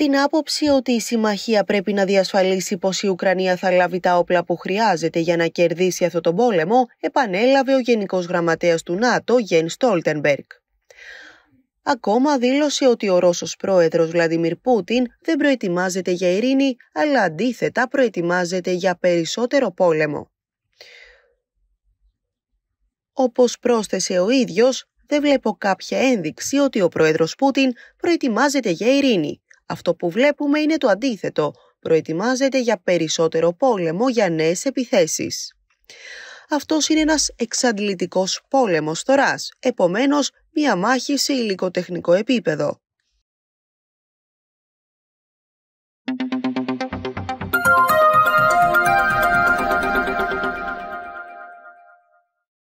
την άποψη ότι η συμμαχία πρέπει να διασφαλίσει πως η Ουκρανία θα λάβει τα όπλα που χρειάζεται για να κερδίσει αυτό τον πόλεμο, επανέλαβε ο Γενικός Γραμματέας του ΝΑΤΟ, Γεν Στόλτενμπεργκ. Ακόμα δήλωσε ότι ο Ρώσος πρόεδρος Βλαδιμίρ Πούτιν δεν προετοιμάζεται για ειρήνη, αλλά αντίθετα προετοιμάζεται για περισσότερο πόλεμο. Όπως πρόσθεσε ο ίδιος, δεν βλέπω κάποια ένδειξη ότι ο πρόεδρος Πούτιν προετοιμάζεται για ειρήνη. Αυτό που βλέπουμε είναι το αντίθετο. Προετοιμάζεται για περισσότερο πόλεμο για νέες επιθέσεις. Αυτός είναι ένας εξαντλητικός πόλεμος θωράς, επομένως μια μάχη σε υλικοτεχνικό επίπεδο.